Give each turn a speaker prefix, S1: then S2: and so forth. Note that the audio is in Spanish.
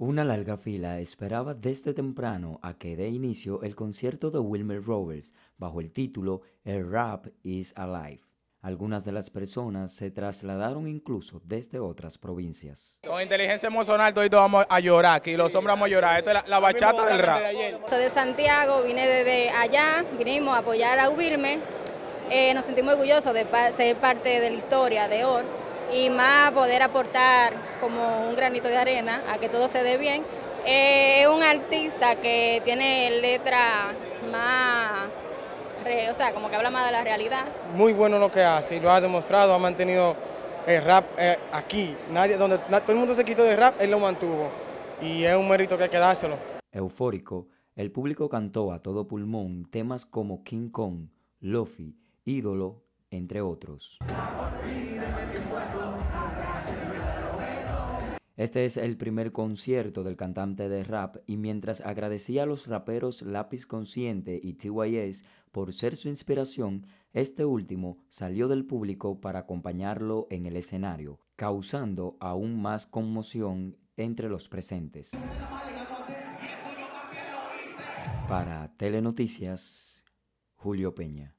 S1: Una larga fila esperaba desde temprano a que dé inicio el concierto de Wilmer Roberts bajo el título El Rap is Alive. Algunas de las personas se trasladaron incluso desde otras provincias.
S2: Con inteligencia emocional todos vamos a llorar aquí, los hombres vamos a llorar. Esta es la, bachata del rap.
S3: Soy de Santiago, vine desde allá, vinimos a apoyar a Wilmer. Eh, nos sentimos orgullosos de ser parte de la historia de OR y más poder aportar como un granito de arena a que todo se dé bien. Es eh, un artista que tiene letra más, o sea, como que habla más de la realidad.
S4: Muy bueno lo que hace y lo ha demostrado, ha mantenido el rap eh, aquí. Nadie, donde todo el mundo se quitó de rap, él lo mantuvo y es un mérito que hay que dárselo.
S1: Eufórico, el público cantó a todo pulmón temas como King Kong, lofi Ídolo, entre otros. Este es el primer concierto del cantante de rap y mientras agradecía a los raperos Lápiz Consciente y TYS por ser su inspiración, este último salió del público para acompañarlo en el escenario, causando aún más conmoción entre los presentes. Para Telenoticias, Julio Peña.